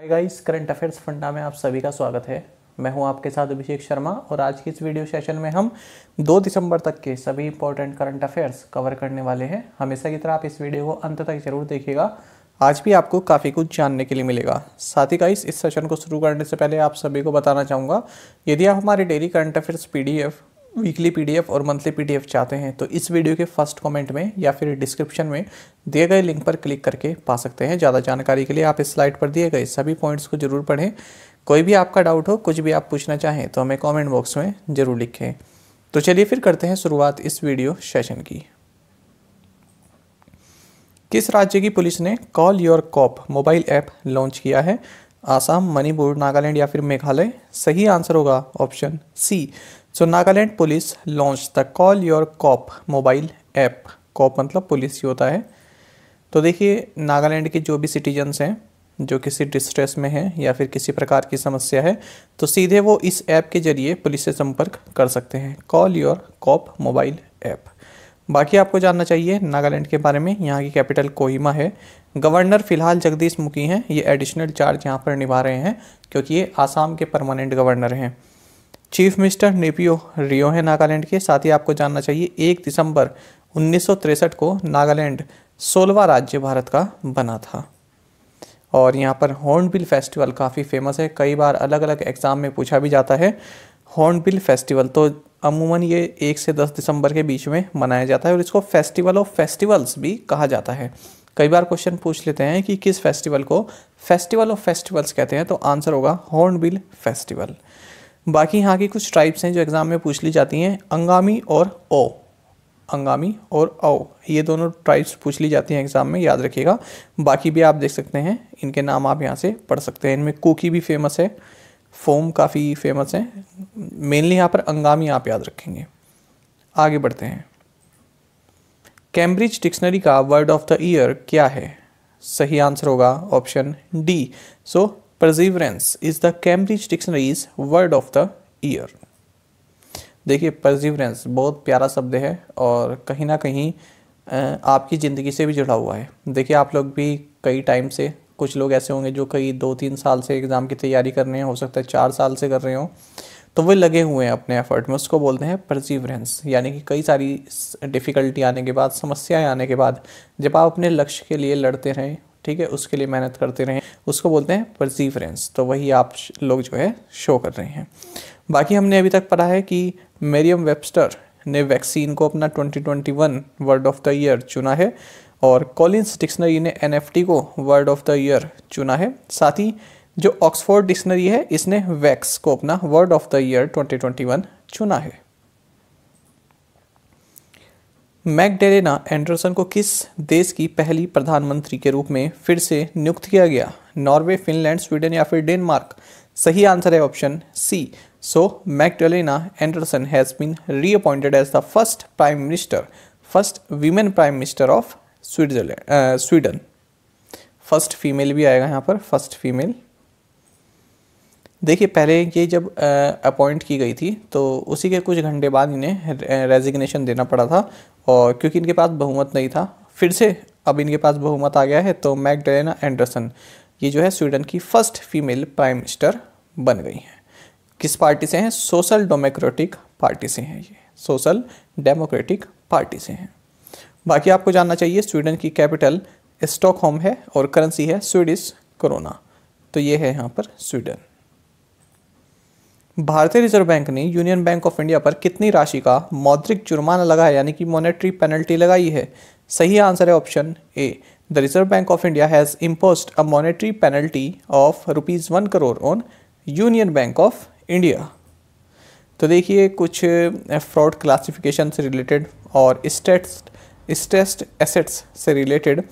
Hi guys current affairs funda में आप सभी का स्वागत है मैं हूं आपके साथ अभिषेक शर्मा और आज की इस वीडियो सेशन में हम 2 दिसंबर तक के सभी इंपॉर्टेंट करंट अफेयर्स कवर करने वाले हैं हमेशा की तरह आप इस वीडियो को अंत तक जरूर देखिएगा आज भी आपको काफ़ी कुछ जानने के लिए मिलेगा साथ ही गाइस इस सेशन को शुरू करने से पहले आप सभी को बताना चाहूँगा यदि आप हमारे डेली करंट अफेयर्स पी वीकली पीडीएफ और मंथली पीडीएफ चाहते हैं तो इस वीडियो के फर्स्ट कमेंट में या फिर डिस्क्रिप्शन में दिए गए लिंक पर क्लिक करके पा सकते हैं ज़्यादा जानकारी के लिए आप इस स्लाइड पर दिए गए सभी पॉइंट्स को जरूर पढ़ें कोई भी आपका डाउट हो कुछ भी आप पूछना चाहें तो हमें कॉमेंट बॉक्स में ज़रूर लिखें तो चलिए फिर करते हैं शुरुआत इस वीडियो सेशन की किस राज्य की पुलिस ने call your cop mobile app launch किया है आसाम मणिपुर नागालैंड या फिर मेघालय सही आंसर होगा option C so Nagaland police launch the call your cop mobile app cop मतलब पुलिस ही होता है तो देखिए नागालैंड के जो भी सिटीजन्स हैं जो किसी डिस्ट्रेस में है या फिर किसी प्रकार की समस्या है तो सीधे वो इस ऐप के जरिए पुलिस से संपर्क कर सकते हैं call your cop mobile app बाकी आपको जानना चाहिए नागालैंड के बारे में यहाँ की कैपिटल कोहिमा है गवर्नर फिलहाल जगदीश मुखी हैं ये एडिशनल चार्ज यहाँ पर निभा रहे हैं क्योंकि ये आसाम के परमानेंट गवर्नर हैं चीफ मिनिस्टर नेपियो रियो है नागालैंड के साथ ही आपको जानना चाहिए एक दिसंबर उन्नीस को नागालैंड सोलवा राज्य भारत का बना था और यहाँ पर हॉर्नबिल फेस्टिवल काफ़ी फेमस है कई बार अलग अलग एग्ज़ाम में पूछा भी जाता है हॉर्नबिल फेस्टिवल तो अमूमन ये एक से दस दिसंबर के बीच में मनाया जाता है और इसको फेस्टिवल ऑफ फेस्टिवल्स भी कहा जाता है कई बार क्वेश्चन पूछ लेते हैं कि किस फेस्टिवल को फेस्टिवल ऑफ फेस्टिवल्स कहते हैं तो आंसर होगा हॉर्नबिल फेस्टिवल बाकी यहाँ की कुछ ट्राइप्स हैं जो एग्ज़ाम में पूछ ली जाती हैं अंगामी और ओ अंगामी और ओ ये दोनों ट्राइब्स पूछ ली जाती हैं एग्ज़ाम में याद रखिएगा बाकी भी आप देख सकते हैं इनके नाम आप यहाँ से पढ़ सकते हैं इनमें कोकी भी फेमस है फोम काफ़ी फेमस है मेनली यहाँ पर अंगामी आप याद रखेंगे आगे बढ़ते हैं कैम्ब्रिज डिक्शनरी का वर्ड ऑफ द ईयर क्या है सही आंसर होगा option D so perseverance is the Cambridge dictionary's word of the year देखिए परसिवरेंस बहुत प्यारा शब्द है और कहीं ना कहीं आपकी ज़िंदगी से भी जुड़ा हुआ है देखिए आप लोग भी कई टाइम से कुछ लोग ऐसे होंगे जो कई दो तीन साल से एग्ज़ाम की तैयारी कर रहे हैं हो सकता है चार साल से कर रहे हों तो वे लगे हुए हैं अपने एफर्ट में उसको बोलते हैं परसिवरेंस यानी कि कई सारी डिफ़िकल्टी आने के बाद समस्याएं आने के बाद जब आप अपने लक्ष्य के लिए लड़ते रहें ठीक है उसके लिए मेहनत करते रहें उसको बोलते हैं परसीवरेंस तो वही आप लोग जो है शो कर रहे हैं बाकी हमने अभी तक पढ़ा है कि मेरियम वेबस्टर ने वैक्सीन को अपना 2021 वर्ड ऑफ द ईयर चुना है और कॉलिंस डिक्शनरी ने एन को वर्ड ऑफ द ईयर चुना है साथ ही जो ऑक्सफोर्ड डिक्शनरी है इसने वैक्स को अपना वर्ड ऑफ द ईयर 2021 चुना है मैकडेरेना एंडरसन को किस देश की पहली प्रधानमंत्री के रूप में फिर से नियुक्त किया गया नॉर्वे फिनलैंड स्वीडन या फिर डेनमार्क सही आंसर है option C so Magdalena Andersson has been reappointed as the first prime minister first women prime minister of Switzerland Sweden first female भी आएगा यहाँ पर फर्स्ट फीमेल देखिए पहले ये जब अपॉइंट की गई थी तो उसी के कुछ घंटे बाद इन्हें रेजिग्नेशन देना पड़ा था और क्योंकि इनके पास बहुमत नहीं था फिर से अब इनके पास बहुमत आ गया है तो मैकडेना एंडरसन ये जो है स्वीडन की फर्स्ट फीमेल प्राइम मिनिस्टर बन गई हैं किस पार्टी से हैं सोशल डेमोक्रेटिक पार्टी से हैं ये सोशल डेमोक्रेटिक पार्टी से हैं बाकी आपको जानना चाहिए स्वीडन की कैपिटल स्टॉकहोम है और करेंसी है स्वीडिश कोरोना तो ये है यहाँ पर स्वीडन भारतीय रिजर्व बैंक ने यूनियन बैंक ऑफ इंडिया पर कितनी राशि का मौद्रिक जुर्माना लगाया यानी कि मॉनेटरी पेनल्टी लगाई है सही आंसर है option A the Reserve Bank of India has imposed a monetary penalty of rupees one crore on Union Bank of India तो देखिए कुछ फ्रॉड क्लासिफिकेशन से रिलेटेड और स्टेट्स स्टेस्ट एसेट्स से रिलेटेड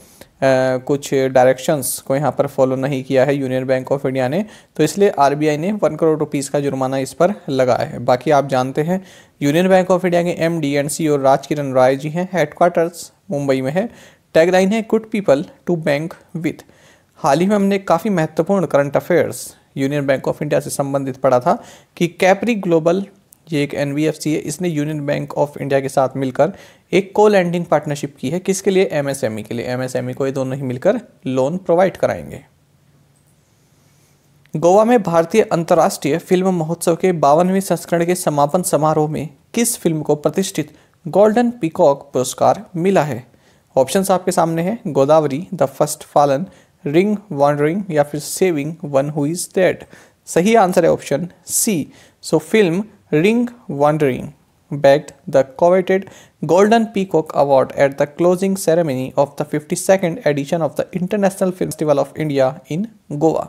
कुछ डायरेक्शंस को यहाँ पर फॉलो नहीं किया है यूनियन बैंक ऑफ इंडिया ने तो इसलिए आर ने वन करोड़ रुपीज़ का जुर्माना इस पर लगाया है बाकी आप जानते हैं यूनियन बैंक ऑफ इंडिया के एम डी एंड सी और राजकिरण राय जी हैं हेडक्वार्टर्स मुंबई में है टैगलाइन है good people to bank with हाल ही में हमने काफ़ी महत्वपूर्ण current affairs Union Bank of India से संबंधित पढ़ा था कि कैपरी ग्लोबल ये एक एन है इसने यूनियन बैंक ऑफ इंडिया के साथ मिलकर एक को लैंडिंग पार्टनरशिप की है किसके लिए एमएसएमई e के लिए एमएसएमई e को ये दोनों ही मिलकर लोन प्रोवाइड कराएंगे गोवा में भारतीय अंतर्राष्ट्रीय फिल्म महोत्सव के बावनवें संस्करण के समापन समारोह में किस फिल्म को प्रतिष्ठित गोल्डन पिकॉक पुरस्कार मिला है ऑप्शन आपके सामने हैं Godavari the first fallen ring wandering या फिर saving one who is that सही आंसर है option C so film Ring Wandering bagged the coveted Golden Peacock Award at the closing ceremony of the 52nd edition of the International Film Festival of India in Goa.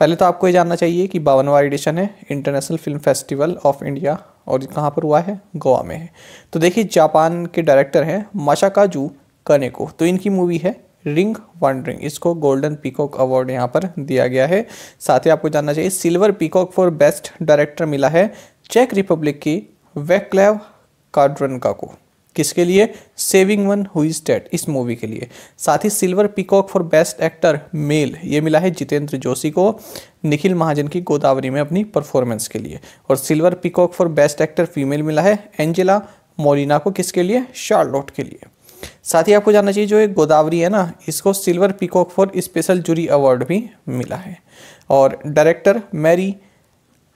पहले तो आपको ये जानना चाहिए कि बावनवा एडिशन है international film festival of India और कहाँ पर हुआ है गोवा में है तो देखिए जापान के डायरेक्टर हैं मशाकाजू कने को तो इनकी मूवी है रिंग वन रिंग इसको गोल्डन पीकॉक अवार्ड यहाँ पर दिया गया है साथ ही आपको जानना चाहिए silver peacock for best director मिला है चेक रिपब्लिक की वेक्लेव कार्ड्रनका को किसके लिए सेविंग वन हुई स्टेट इस मूवी के लिए साथ ही silver peacock for best actor male ये मिला है जितेंद्र जोशी को निखिल महाजन की गोदावरी में अपनी परफॉर्मेंस के लिए और silver peacock for best actor female मिला है एंजेला मोरिना को किसके लिए शार्लोट के लिए साथ ही आपको जानना चाहिए जो एक गोदावरी है ना इसको silver peacock for special jury award भी मिला है और डायरेक्टर मैरी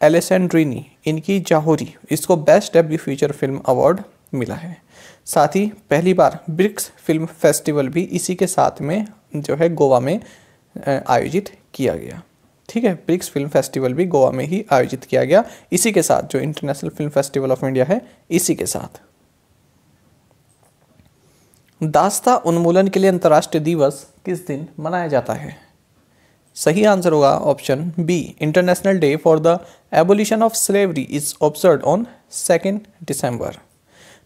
एलेसेंड्रीनी इनकी जाहोरी इसको best debut feature film award मिला है साथ ही पहली बार ब्रिक्स फिल्म फेस्टिवल भी इसी के साथ में जो है गोवा में आयोजित किया गया ठीक है ब्रिक्स फिल्म फेस्टिवल भी गोवा में ही आयोजित किया गया इसी के साथ जो international film festival of India है इसी के साथ दास्ता उन्मूलन के लिए अंतर्राष्ट्रीय दिवस किस दिन मनाया जाता है सही आंसर होगा option B international day for the abolition of slavery is observe on second December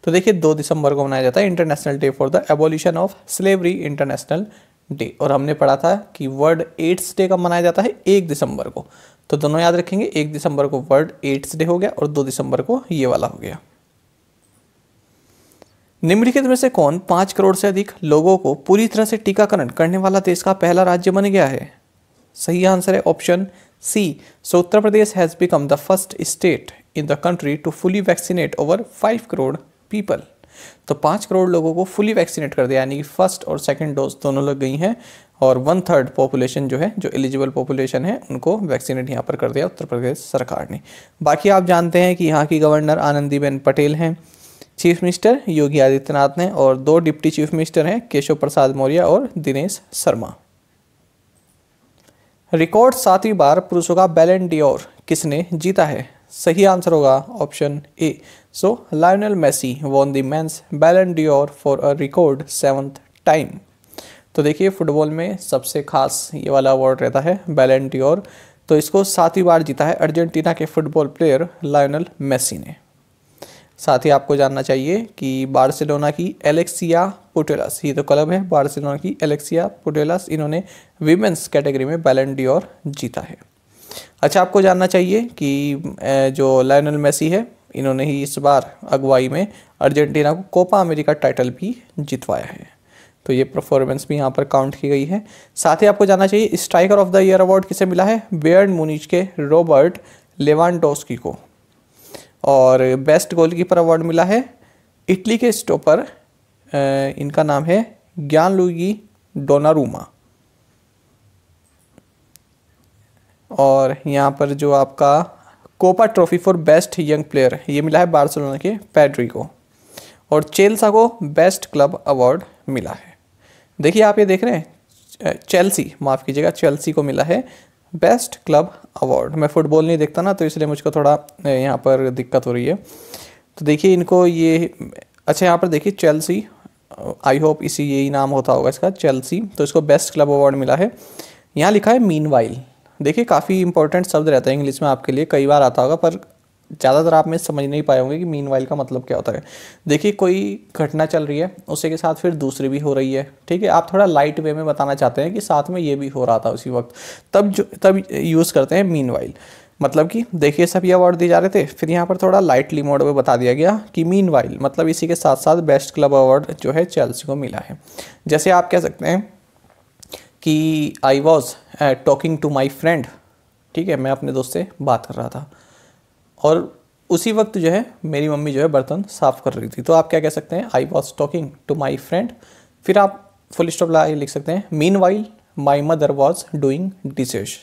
तो देखिए दो दिसंबर को मनाया जाता है international day for the abolition of slavery international day और हमने पढ़ा था कि वर्ल्ड एड्स डे का मनाया जाता है एक दिसंबर को तो दोनों याद रखेंगे एक दिसंबर को वर्ल्ड एड्स डे हो गया और दो दिसंबर को ये वाला हो गया निम्नलिखित में से कौन पाँच करोड़ से अधिक लोगों को पूरी तरह से टीकाकरण करने वाला देश का पहला राज्य बन गया है सही आंसर है option C so Uttar Pradesh has become the first state in the country to fully vaccinate over five crore people तो पाँच करोड़ लोगों को फुली वैक्सीनेट कर दिया यानी कि फर्स्ट और सेकेंड डोज दोनों लग गई हैं और वन थर्ड पॉपुलेशन जो है जो एलिजिबल पॉपुलेशन है उनको वैक्सीनेट यहाँ पर कर दिया उत्तर प्रदेश सरकार ने बाकी आप जानते हैं कि यहाँ की गवर्नर आनंदीबेन पटेल हैं चीफ मिनिस्टर योगी आदित्यनाथ ने और दो डिप्टी चीफ मिनिस्टर हैं केशव प्रसाद मौर्य और दिनेश शर्मा रिकॉर्ड सातवीं बार पुरुषों का बैलन डिओर किसने जीता है सही आंसर होगा option A so Lionel Messi won the men's Ballon d'Or for a record seventh time तो देखिए फुटबॉल में सबसे खास ये वाला अवार्ड रहता है बैलेंट तो इसको सातवीं बार जीता है अर्जेंटीना के फुटबॉल प्लेयर लायोनल मेसी ने साथ ही आपको जानना चाहिए कि बार्सिलोना की एलेक्सिया पुटेलस ये तो क्लब है बार्सिलोना की एलेक्सिया पुटेलस इन्होंने विमेंस कैटेगरी में बैलेंडी और जीता है अच्छा आपको जानना चाहिए कि जो लाइनल मेसी है इन्होंने ही इस बार अगुवाई में अर्जेंटीना को कोपा अमेरिका टाइटल भी जितवाया है तो ये परफॉर्मेंस भी यहाँ पर काउंट की गई है साथ ही आपको जानना चाहिए striker of the year award किसे मिला है बेयर्ड मुनीच के रॉबर्ट लेवानडोस्की को और बेस्ट गोलकीपर अवार्ड मिला है इटली के स्टॉपर इनका नाम है ज्ञान लुगी डोनारूमा और यहाँ पर जो आपका Kopa trophy for best young player ये मिला है बार्सिलोना के पैड्री को और चेल्सा को बेस्ट क्लब अवार्ड मिला है देखिए आप ये देख रहे हैं चेल्सी माफ़ कीजिएगा चेल्सी को मिला है बेस्ट क्लब अवार्ड मैं फुटबॉल नहीं देखता ना तो इसलिए मुझको थोड़ा यहाँ पर दिक्कत हो रही है तो देखिए इनको ये अच्छा यहाँ पर देखिए चेल्सी आई होप इसी यही नाम होता होगा इसका चेल्सी तो इसको बेस्ट क्लब अवार्ड मिला है यहाँ लिखा है मीन देखिए काफ़ी इंपॉर्टेंट शब्द रहता है इंग्लिश में आपके लिए कई बार आता होगा पर ज़्यादातर आप में समझ नहीं पाए होंगे कि मीन वाइल का मतलब क्या होता है देखिए कोई घटना चल रही है उसी के साथ फिर दूसरी भी हो रही है ठीक है आप थोड़ा लाइट वे में बताना चाहते हैं कि साथ में ये भी हो रहा था उसी वक्त तब जो तब यूज़ करते हैं मीन वाइल मतलब कि देखिए सब ये अवार्ड दिए जा रहे थे फिर यहाँ पर थोड़ा लाइटली मोड में बता दिया गया कि मीन वाइल मतलब इसी के साथ साथ बेस्ट क्लब अवार्ड जो है चेल्सी को मिला है जैसे आप कह सकते हैं कि I was talking to my friend ठीक है मैं अपने दोस्त से बात कर रहा था और उसी वक्त जो है मेरी मम्मी जो है बर्तन साफ़ कर रही थी तो आप क्या कह सकते हैं I was talking to my friend फिर आप फुल स्टॉप लगा लिख सकते हैं meanwhile my mother was doing dishes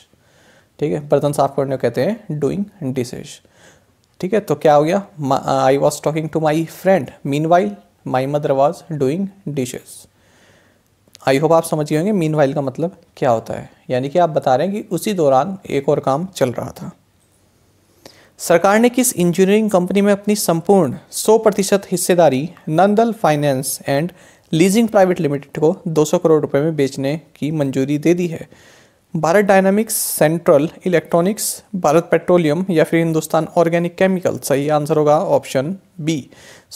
ठीक है बर्तन साफ करने को कहते हैं डूइंग डिसेज ठीक है तो क्या हो गया I was talking to my friend meanwhile my mother was doing dishes I hope आप समझ गए होंगे मीन वाइल का मतलब क्या होता है यानी कि आप बता रहे हैं कि उसी दौरान एक और काम चल रहा था सरकार ने किस इंजीनियरिंग कंपनी में अपनी संपूर्ण 100 प्रतिशत हिस्सेदारी Nandal finance and leasing private limited को 200 करोड़ रुपए में बेचने की मंजूरी दे दी है Bharat dynamics central electronics Bharat petroleum या फिर हिंदुस्तान ऑर्गेनिक केमिकल सही आंसर होगा option B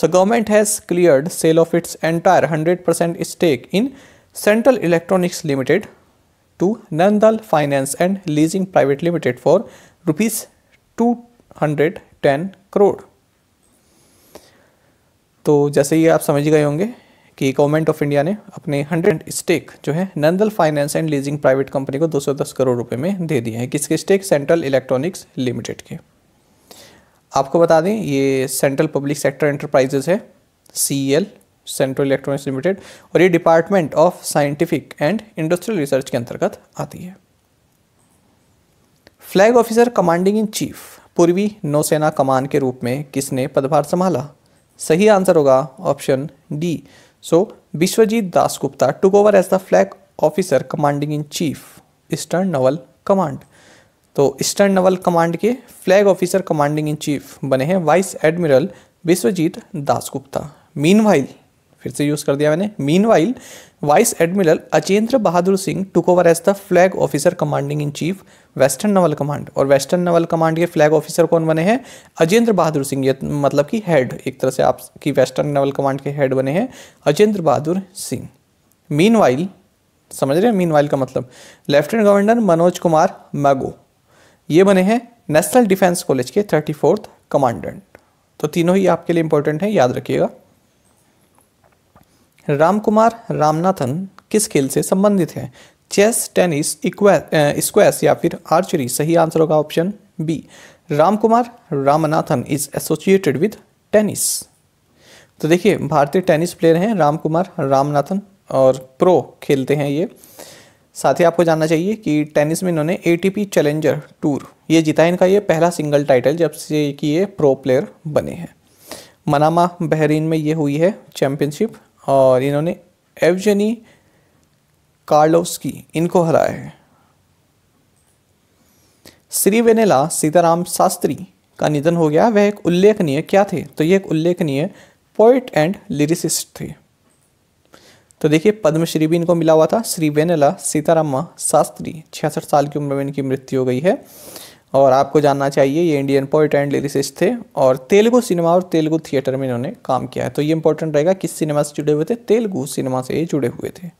so government has cleared sale of its entire hundred percent stake in central electronics limited to Nandal finance and leasing private limited for rupees two hundred ten crore तो जैसे ही आप समझ गए होंगे कि government of India ने अपने hundred stake जो है Nandal finance and leasing private company को 210 करोड़ रुपए में दे दिए हैं किसके स्टेक सेंट्रल इलेक्ट्रॉनिक्स लिमिटेड के आपको बता दें ये सेंट्रल पब्लिक सेक्टर एंटरप्राइजेस है C L central electronics limited और ये department of scientific and industrial research के अंतर्गत आती है flag officer commanding in chief पूर्वी नौसेना कमान के रूप में किसने पदभार संभाला सही आंसर होगा option D so Vishwajit Das Gupta took over as the flag officer commanding in chief eastern naval command तो ईस्टर्न नवल कमांड के flag officer commanding in chief बने हैं vice admiral Vishwajit Dasgupta mean फिर से यूज़ कर दिया मैंने meanwhile vice admiral Ajendra Bahadur Singh took over as the flag officer commanding in chief western naval command और वेस्टर्न नवल कमांड के फ्लैग ऑफिसर कौन बने हैं अजेंद्र बहादुर सिंह ये मतलब कि हेड एक तरह से आपकी वेस्टर्न नवल कमांड के हेड बने हैं अजेंद्र बहादुर सिंह मीन वाइल समझ रहे हैं मीन वाइल का मतलब लेफ्टिनेंट गवर्नर मनोज कुमार मैगो ये बने हैं नेशनल डिफेंस कॉलेज के थर्टी फोर्थ कमांडेंट तो तीनों ही आपके लिए इंपॉर्टेंट हैं याद रखिएगा रामकुमार रामनाथन किस खेल से संबंधित हैं चेस टेनिस स्क्वैश या फिर आर्चरी सही आंसर होगा option B Ramkumar Ramanathan is associated with tennis तो देखिए भारतीय टेनिस प्लेयर हैं रामकुमार रामनाथन और प्रो खेलते हैं ये साथ ही आपको जानना चाहिए कि टेनिस में इन्होंने ए चैलेंजर टूर ये जीता है इनका ये पहला सिंगल टाइटल जब से कि ये प्रो प्लेयर बने हैं मनामा बहरीन में ये हुई है चैंपियनशिप और इन्होंने एवजनी कार्लोस्की इनको हराया है श्री वेनेला सीताराम शास्त्री का निधन हो गया वह एक उल्लेखनीय क्या थे तो ये एक उल्लेखनीय पोइट एंड लिरिसिस्ट थे तो देखिए पद्मश्री भी इनको मिला हुआ था श्री वेनेला सीतारामा शास्त्री छियासठ साल की उम्र में इनकी मृत्यु हो गई है और आपको जानना चाहिए ये इंडियन पोइट एंड लिरिसिस्ट थे और तेलुगु सिनेमा और तेलुगु थिएटर में इन्होंने काम किया है तो ये इंपॉर्टेंट रहेगा किस सिनेमा से जुड़े हुए थे तेलुगु सिनेमा से जुड़े हुए थे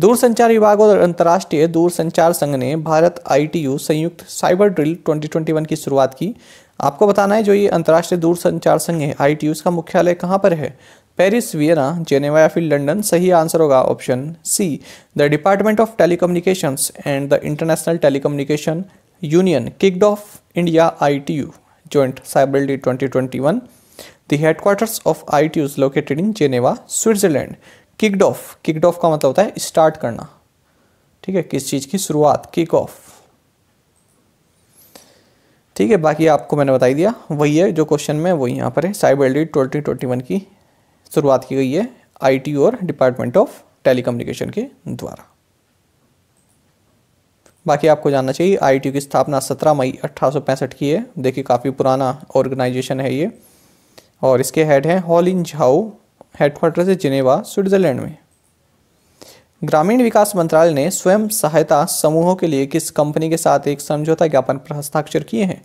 दूरसंचार विभाग और अंतर्राष्ट्रीय दूरसंचार संघ ने भारत आईटीयू संयुक्त साइबर ड्रिल 2021 की शुरुआत की आपको बताना है जो ये अंतर्राष्ट्रीय दूरसंचार संघ है आई का मुख्यालय कहाँ पर है पेरिस वियना जेनेवा या फिर लंडन सही आंसर होगा option C the department of telecommunications and the international telecommunication Union kicked off India ITU Joint Cyber Day 2021. The headquarters of ITU is located in Geneva, Switzerland. Kicked off kicked off का मतलब होता है start करना ठीक है किस चीज़ की शुरुआत किक ऑफ ठीक है बाकी आपको मैंने बताई दिया वही है जो क्वेश्चन में वही यहाँ पर है साइबर एल ट्वेंटी ट्वेंटी वन की शुरुआत की गई है आईटी और डिपार्टमेंट ऑफ टेलीकम्युनिकेशन के द्वारा बाकी आपको जानना चाहिए आई की स्थापना 17 मई अट्ठारह की है देखिए काफ़ी पुराना ऑर्गेनाइजेशन है ये और इसके हेड हैं हॉल इन झाओ हेडक्वार्टर से जिनेवा स्विट्ज़रलैंड में ग्रामीण विकास मंत्रालय ने स्वयं सहायता समूहों के लिए किस कंपनी के साथ एक समझौता ज्ञापन पर हस्ताक्षर किए हैं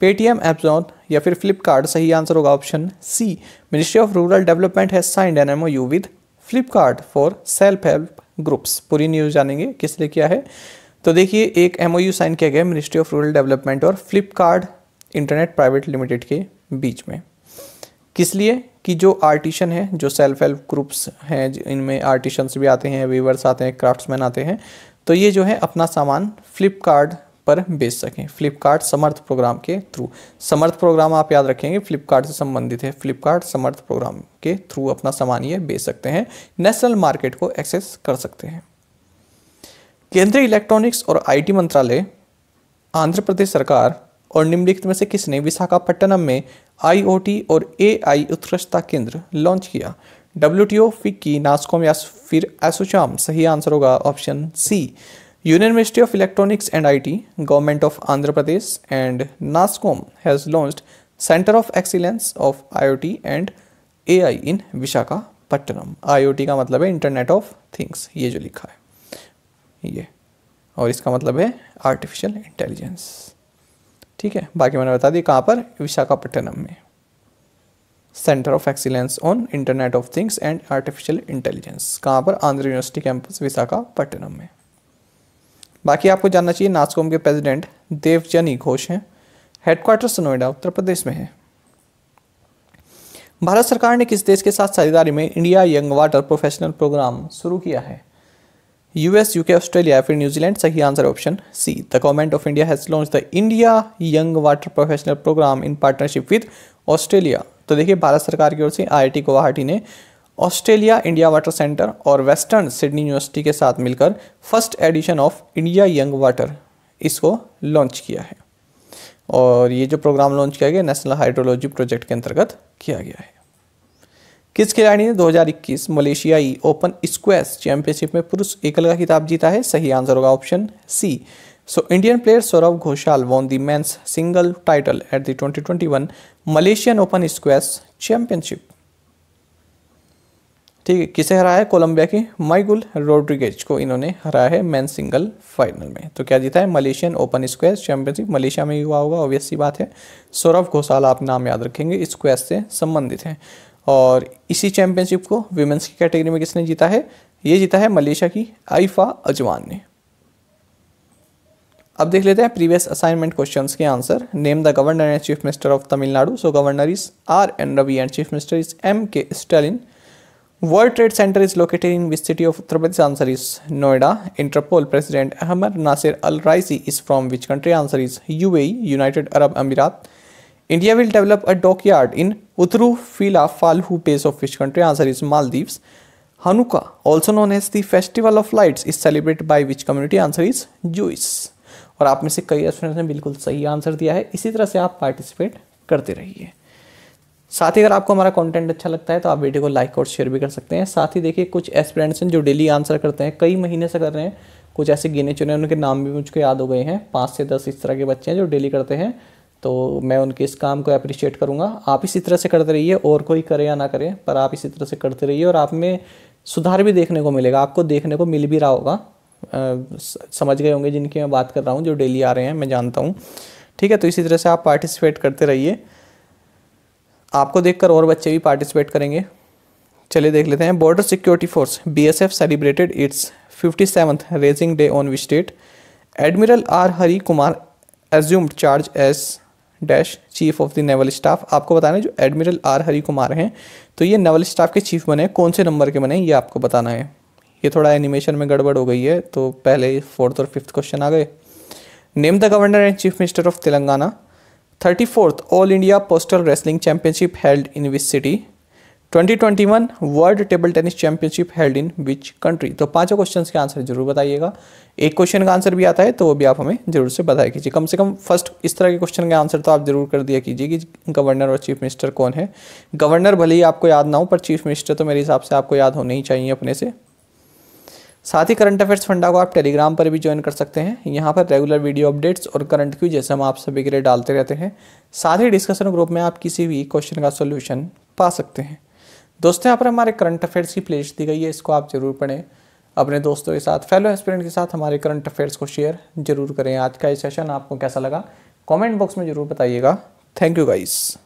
पेटीएम एप्जॉन या फिर फ्लिपकार्ट सही आंसर होगा option C ministry of rural development है signed an M O U with Flipkart for self help groups पूरी न्यूज़ जानेंगे किस लिए किया है तो देखिए एक एम साइन किया गया मिनिस्ट्री ऑफ रूरल डेवलपमेंट और फ्लिपकार्ट इंटरनेट प्राइवेट लिमिटेड के बीच में किस लिए कि जो आर्टिशन है जो सेल्फ हेल्प ग्रुप्स हैं इनमें आर्टिशंस भी आते हैं वीवर्स आते हैं क्राफ्ट्समैन आते हैं तो ये जो है अपना सामान फ्लिपकार्ट पर बेच सकें फ्लिपकार्ट समर्थ प्रोग्राम के थ्रू समर्थ प्रोग्राम आप याद रखेंगे फ्लिपकार्ट से संबंधित है फ्लिपकार्ट समर्थ प्रोग्राम के थ्रू अपना सामान ये बेच सकते हैं नेशनल मार्केट को एक्सेस कर सकते हैं केंद्रीय इलेक्ट्रॉनिक्स और आईटी मंत्रालय आंध्र प्रदेश सरकार और निम्नलिखित में से किसने विशाखापट्टनम में आईओटी और एआई उत्कृष्टता केंद्र लॉन्च किया W T O FICCI NASSCOM या फिर एसोचाम सही आंसर होगा option C union ministry of electronics and IT government of Andhra Pradesh and NASSCOM has launched centre of excellence of IOT and AI in Visakhapatnam IOT का मतलब है इंटरनेट ऑफ थिंग्स ये जो लिखा है ये और इसका मतलब है आर्टिफिशियल इंटेलिजेंस ठीक है बाकी मैंने बता दी कहाँ पर विशाखापट्टनम में centre of excellence on internet of things and artificial intelligence कहाँ पर आंध्र यूनिवर्सिटी कैंपस विशाखापट्टनम में बाकी आपको जानना चाहिए नासकॉम के प्रेसिडेंट देवजनी घोष हैं हेडक्वार्टर्स नोएडा उत्तर प्रदेश में है भारत सरकार ने किस देश के साथ साझेदारी में India young water professional program शुरू किया है यूएस यूके ऑस्ट्रेलिया या फिर न्यूजीलैंड सही answer option C the government of India has launch the India young water professional program in partnership with Australia तो देखिए भारत सरकार की ओर से आई गुवाहाटी ने ऑस्ट्रेलिया इंडिया वाटर सेंटर और वेस्टर्न सिडनी यूनिवर्सिटी के साथ मिलकर first edition of India young water इसको लॉन्च किया है और ये जो प्रोग्राम लॉन्च किया गया नेशनल हाइड्रोलॉजी प्रोजेक्ट के अंतर्गत किया गया है किस खिलाड़ी ने 2021 मलेशियाई ओपन स्क्वेस चैंपियनशिप में पुरुष एकल का खिताब जीता है सही आंसर होगा option C so Indian player Saurabh Ghosal won the men's single title at the 2021 Malaysian open squash championship ठीक है किसे हराया है कोलंबिया के माइगुल रोड्रिगेज को इन्होंने हराया है मैन सिंगल फाइनल में तो क्या जीता है Malaysian open squash championship Malaysia में हुआ होगा ऑब्वियस सी बात है सौरभ घोषाल आप नाम याद रखेंगे स्क्वेस से संबंधित हैं और इसी चैम्पियनशिप को वीमेंस की कैटेगरी में किसने जीता है ये जीता है मलेशिया की आइफा अजवान ने अब देख लेते हैं प्रीवियस असाइनमेंट क्वेश्चन के answer name the governor and chief minister of Tamil Nadu so governor is R N Ravi and chief minister is M K Stalin world trade centre is located in which city of Uttar Pradesh answer is Noida Interpol president Ahmed Naser Al Raisi is from which country answer is U United Arab Emirates India will develop a dockyard in Uttarufila base of which country answer is Maldives Hanukkah also known as the festival of lights is celebrate by which community answer is Jews और आप में से कई students ने बिल्कुल सही answer दिया है इसी तरह से आप पार्टिसिपेट करते रहिए साथ ही अगर आपको हमारा कंटेंट अच्छा लगता है तो आप वीडियो को लाइक और शेयर भी कर सकते हैं साथ ही देखिए कुछ एस्पिरेंट्स हैं जो डेली आंसर करते हैं कई महीने से कर रहे हैं कुछ ऐसे गिने चुने उनके नाम भी मुझको याद हो गए हैं पाँच से दस इस तरह के बच्चे हैं जो डेली करते हैं तो मैं उनके इस काम को अप्रिशिएट करूँगा आप इसी तरह से करते रहिए और कोई करे या ना करे पर आप इसी तरह से करते रहिए और आप में सुधार भी देखने को मिलेगा आपको देखने को मिल भी रहा होगा आ, समझ गए होंगे जिनकी मैं बात कर रहा हूँ जो डेली आ रहे हैं मैं जानता हूँ ठीक है तो इसी तरह से आप पार्टिसिपेट करते रहिए आपको देखकर और बच्चे भी पार्टिसिपेट करेंगे चलिए देख लेते हैं border security force BSF celebrated its fifty seventh raising day on विस्टेट admiral R Hari Kumar assumed charge as dash chief of the naval staff आपको बताना है जो एडमिरल आर हरी कुमार हैं तो ये नेवल स्टाफ के चीफ बने कौन से नंबर के बने ये आपको बताना है ये थोड़ा एनिमेशन में गड़बड़ हो गई है तो पहले फोर्थ और फिफ्थ क्वेश्चन आ गए name the governor and chief minister of Telangana thirty fourth all India postal wrestling championship held in which city 2021 world table tennis championship held in which country तो पांचों क्वेश्चंस के आंसर जरूर बताइएगा एक question का answer भी आता है तो वो भी आप हमें जरूर से बताया कीजिए कम से कम फर्स्ट इस तरह के क्वेश्चन का आंसर तो आप जरूर कर दिया कीजिए कि गवर्नर और चीफ मिनिस्टर कौन है गवर्नर भले ही आपको याद ना हो पर चीफ मिनिस्टर तो मेरे हिसाब से आपको याद होने ही चाहिए अपने से साथ ही करंट अफेयर्स फंडा को आप टेलीग्राम पर भी ज्वाइन कर सकते हैं यहाँ पर रेगुलर वीडियो अपडेट्स और करंट क्यू जैसे हम आप सभी के लिए डालते रहते हैं साथ ही डिस्कशन ग्रुप में आप किसी भी क्वेश्चन का सोल्यूशन पा सकते हैं दोस्तों यहाँ पर हमारे करंट अफेयर्स की प्लेलिस्ट दी गई है इसको आप जरूर पढ़ें अपने दोस्तों के साथ फेलो एस्पिरेंट के साथ हमारे करंट अफेयर्स को शेयर जरूर करें आज का ये सेशन आपको कैसा लगा कमेंट बॉक्स में ज़रूर बताइएगा थैंक यू गाइस